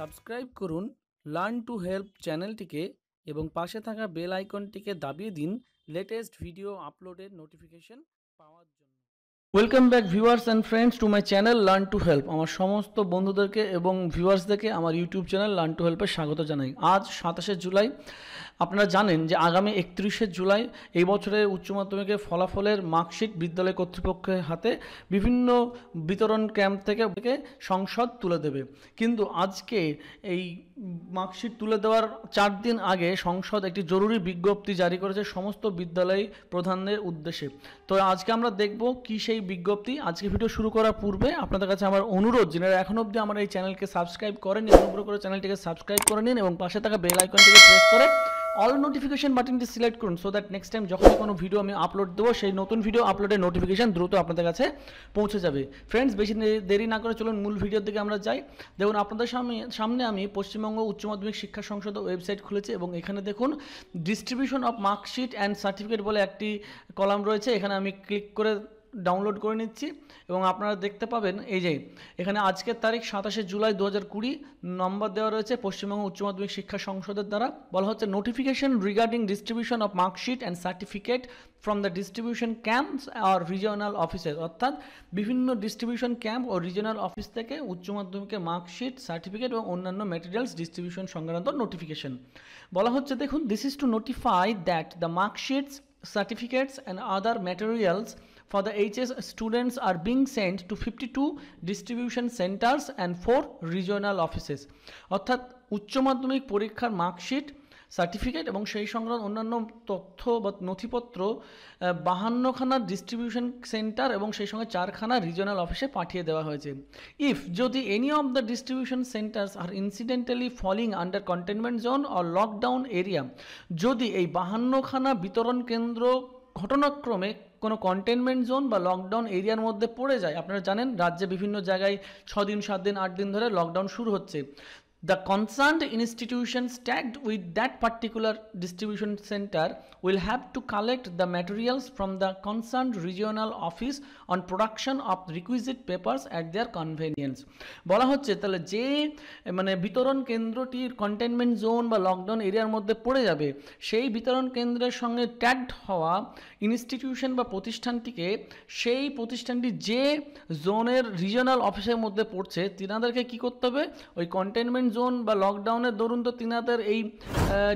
subscribe করুন learn to help চ্যানেলটিকে এবং পাশে থাকা বেল আইকনটিকে দাবিয়ে দিন লেটেস্ট ভিডিও আপলোডের নোটিফিকেশন পাওয়ার জন্য welcome back viewers and friends to my channel learn to help আমার সমস্ত বন্ধুদেরকে এবং ভিউয়ার্সদেরকে আমার ইউটিউব চ্যানেল লার্ন টু হেল্পে স্বাগত জানাই আজ সাতাশে জুলাই আপনারা জানেন যে আগামী একত্রিশে জুলাই এই বছরের উচ্চ মাধ্যমিকের ফলাফলের মার্কশিট বিদ্যালয় কর্তৃপক্ষের হাতে বিভিন্ন বিতরণ ক্যাম্প থেকে সংসদ তুলে দেবে কিন্তু আজকে এই মার্কশিট তুলে দেওয়ার চার দিন আগে সংসদ একটি জরুরি বিজ্ঞপ্তি জারি করেছে সমস্ত বিদ্যালয় প্রধানদের উদ্দেশ্যে তো আজকে আমরা দেখব কি সেই বিজ্ঞপ্তি আজকে ভিডিও শুরু করার পূর্বে আপনাদের কাছে আমার অনুরোধ যেনারা এখন অবধি আমার এই চ্যানেলকে সাবস্ক্রাইব করেন অনুগ্রহ করে চ্যানেলটিকে সাবস্ক্রাইব করে নিন এবং পাশে থাকা বেল আইকনটিকে প্রেস করে অল নোটিফিকেশন বাটনটি সিলেক্ট করুন সো দ্যাট নেক্সট টাইম যখন কোনো ভিডিও আমি আপলোড দেবো সেই নতুন ভিডিও আপলোডের নোটিফিকেশান দ্রুত আপনাদের কাছে পৌঁছে যাবে ফ্রেন্ডস বেশি দেরি না করে চলুন মূল ভিডিওর দিকে আমরা যাই দেখুন আপনাদের সামনে সামনে আমি পশ্চিমবঙ্গ উচ্চ মাধ্যমিক শিক্ষা সংসদ ওয়েবসাইট খুলেছি এবং এখানে দেখুন distribution of marksheet and certificate বলে একটি কলাম রয়েছে এখানে আমি ক্লিক করে ডাউনলোড করে নিচ্ছি এবং আপনারা দেখতে পাবেন এই যে এখানে আজকের তারিখ সাতাশে জুলাই দু হাজার কুড়ি নম্বর দেওয়া রয়েছে পশ্চিমবঙ্গ উচ্চ মাধ্যমিক শিক্ষা সংসদের দ্বারা বলা হচ্ছে notification regarding distribution of marksheet and certificate from the distribution camps আর রিজিওনাল অফিসেস অর্থাৎ বিভিন্ন ডিস্ট্রিবিউশন ক্যাম্প ও রিজিওনাল অফিস থেকে উচ্চ মাধ্যমিকে মার্কশিট সার্টিফিকেট এবং অন্যান্য ম্যাটেরিয়ালস ডিস্ট্রিবিউশন সংক্রান্ত নোটিফিকেশন বলা হচ্ছে দেখুন this is to notify that the marksheets certificates and other materials for the HS students are being sent to 52 distribution centers and 4 regional offices অর্থাৎ উচ্চ মাধ্যমিক পরীক্ষার মার্কশিট সার্টিফিকেট এবং সেই সংক্রান্ত অন্যান্য তথ্য বা নথিপত্র বাহান্নখানা ডিস্ট্রিবিউশন সেন্টার এবং সেই সঙ্গে চারখানা রিজনাল অফিসে পাঠিয়ে দেওয়া হয়েছে ইফ যদি any of the distribution centres are incidentally falling under containment zone or lockdown area যদি এই বাহান্নখানা বিতরণ কেন্দ্র ঘটনাক্রমে কোনো কন্টেনমেন্ট জোন বা লকডাউন এরিয়ার মধ্যে পড়ে যায় আপনারা জানেন রাজ্যে বিভিন্ন জায়গায় ছদিন সাত দিন আট দিন ধরে লকডাউন শুরু হচ্ছে The concerned institutions tagged with that particular distribution center will have to collect the materials from the concerned regional office on production of requisite papers at their convenience বলা হচ্ছে তাহলে যে মানে বিতরণ কেন্দ্রটির কন্টেনমেন্ট জোন বা লকডাউন এরিয়ার মধ্যে পড়ে যাবে সেই বিতরণ কেন্দ্রের সঙ্গে ট্যাগড হওয়া ইনস্টিটিউশন বা প্রতিষ্ঠানটিকে সেই প্রতিষ্ঠানটি যে জোনের রিজিওনাল অফিসের মধ্যে পড়ছে তিনাদেরকে কি করতে হবে ওই কন্টেনমেন্ট জোন বা লকডাউনের দরুন তো তিনাদের এই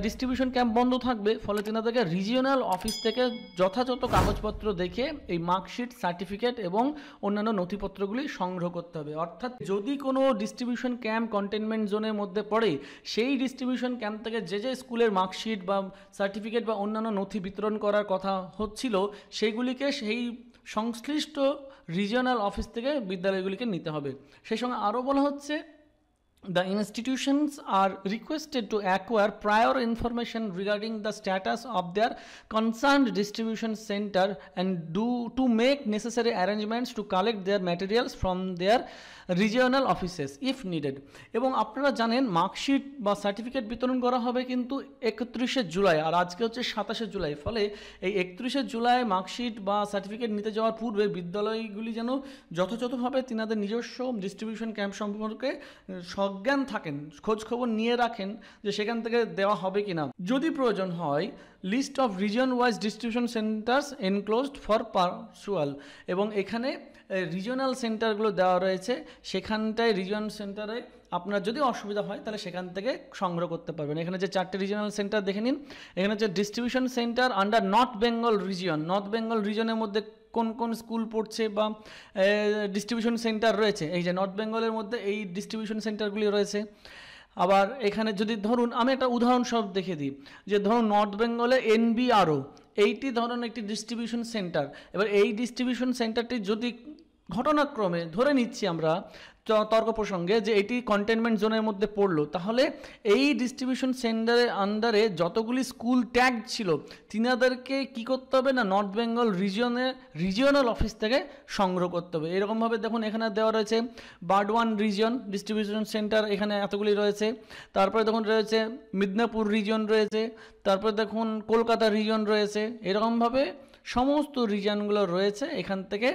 ডিস্ট্রিবিউশন ক্যাম্প বন্ধ থাকবে ফলে তিনাদেরকে রিজিওনাল অফিস থেকে যথাযথ কাগজপত্র দেখে এই মার্কশিট সার্টিফিকেট এবং অন্যান্য নথিপত্রগুলি সংগ্রহ করতে হবে অর্থাৎ যদি কোনো ডিস্ট্রিবিউশন ক্যাম্প কন্টেনমেন্ট জোনের মধ্যে পড়ে সেই ডিস্ট্রিবিউশন ক্যাম্প থেকে যে যে স্কুলের মার্কশিট বা সার্টিফিকেট বা অন্যান্য নথি বিতরণ করার কথা হচ্ছিল সেগুলিকে সেই সংশ্লিষ্ট রিজিওনাল অফিস থেকে বিদ্যালয়গুলিকে নিতে হবে সেই সঙ্গে আরও বলা হচ্ছে the institutions are requested to acquire prior information regarding the status of their concerned distribution center and do to make necessary arrangements to collect their materials from their regional offices if needed regional offices if needed এবং আপনারা জানেন marksheet বা certificate বিতরণ করা হবে কিন্তু একত্রিশে জুলাই আর আজকে হচ্ছে সাতাশে জুলাই ফলে এই একত্রিশে জুলাই মার্কশিট বা সার্টিফিকেট নিতে যাওয়ার পূর্বে বিদ্যালয়গুলি যেন যথাযথভাবে tinader নিজস্ব distribution camp সম্পর্কে সজ্ঞান থাকেন খোঁজ খবর নিয়ে রাখেন যে সেখান থেকে দেওয়া হবে কিনা যদি প্রয়োজন হয় list of region wise distribution centres enclosed for perusal এবং এখানে রিজনাল সেন্টারগুলো দেওয়া রয়েছে সেখানটায় রিজন সেন্টারে আপনার যদি অসুবিধা হয় তাহলে সেখান থেকে সংগ্রহ করতে পারবেন এখানে যে চারটে রিজনাল সেন্টার দেখে নিন এখানে হচ্ছে distribution centre under north Bengal region north Bengal রিজনের মধ্যে কোন কোন স্কুল পড়ছে বা ডিস্ট্রিবিউশন সেন্টার রয়েছে এই যে নর্থ বেঙ্গলের মধ্যে এই ডিস্ট্রিবিউশন সেন্টারগুলি রয়েছে আবার এখানে যদি ধরুন আমি একটা উদাহরণ সব দেখে দিই যে ধরুন নর্থ বেঙ্গলে এনবিআরও এইটি ধরুন একটি ডিস্ট্রিবিউশন সেন্টার এবার এই ডিস্ট্রিবিউশন সেন্টারটি যদি ঘটনাক্রমে ধরে নিচ্ছি আমরা তর্ক প্রসঙ্গে যে এটি কন্টেনমেন্ট জোনের মধ্যে পড়লো তাহলে এই ডিস্ট্রিবিউশন সেন্টারের আন্ডারে যতগুলি স্কুল ট্যাগ ছিল তিনাদেরকে কি করতে হবে না নর্থ বেঙ্গল রিজিয়নে রিজিয়নাল অফিস থেকে সংগ্রহ করতে হবে এরকমভাবে দেখুন এখানে দেওয়া রয়েছে Burdwan region distribution centre এখানে এতগুলি রয়েছে তারপরে দেখুন রয়েছে মিদনাপুর রিজিয়ন রয়েছে তারপরে দেখুন কলকাতা রিজিয়ন রয়েছে এরকমভাবে সমস্ত রিজনগুলো রয়েছে এখান থেকে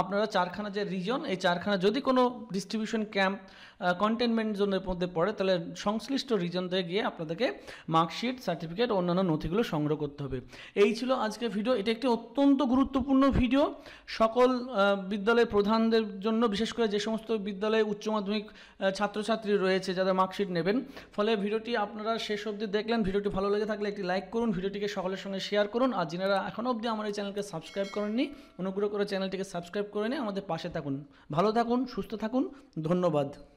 আপনারা চারখানা যে রিজন এই চারখানা যদি কোনো ডিস্ট্রিবিউশন ক্যাম্প কন্টেনমেন্ট জোনের মধ্যে পড়ে তাহলে সংশ্লিষ্ট রিজনতে গিয়ে আপনাদেরকে মার্কশিট সার্টিফিকেট অন্যান্য নথিগুলো সংগ্রহ করতে হবে এই ছিল আজকে ভিডিও এটা একটি অত্যন্ত গুরুত্বপূর্ণ ভিডিও সকল বিদ্যালয়ের প্রধানদের জন্য বিশেষ করে যে সমস্ত বিদ্যালয়ে উচ্চ মাধ্যমিক ছাত্রছাত্রী রয়েছে যারা মার্কশিট নেবেন ফলে ভিডিওটি আপনারা শেষ অবধি দেখলেন ভিডিওটি ভালো লেগে থাকলে একটি লাইক করুন ভিডিওটিকে সকলের সঙ্গে শেয়ার করুন আর যিনারা এখনও অবধি আমার এই চ্যানেলকে সাবস্ক্রাইব করেননি অনুগ্রহ করে চ্যানেলটিকে সাবস্ক্রাইব করে নিয়ে আমাদের পাশে থাকুন ভালো থাকুন সুস্থ থাকুন ধন্যবাদ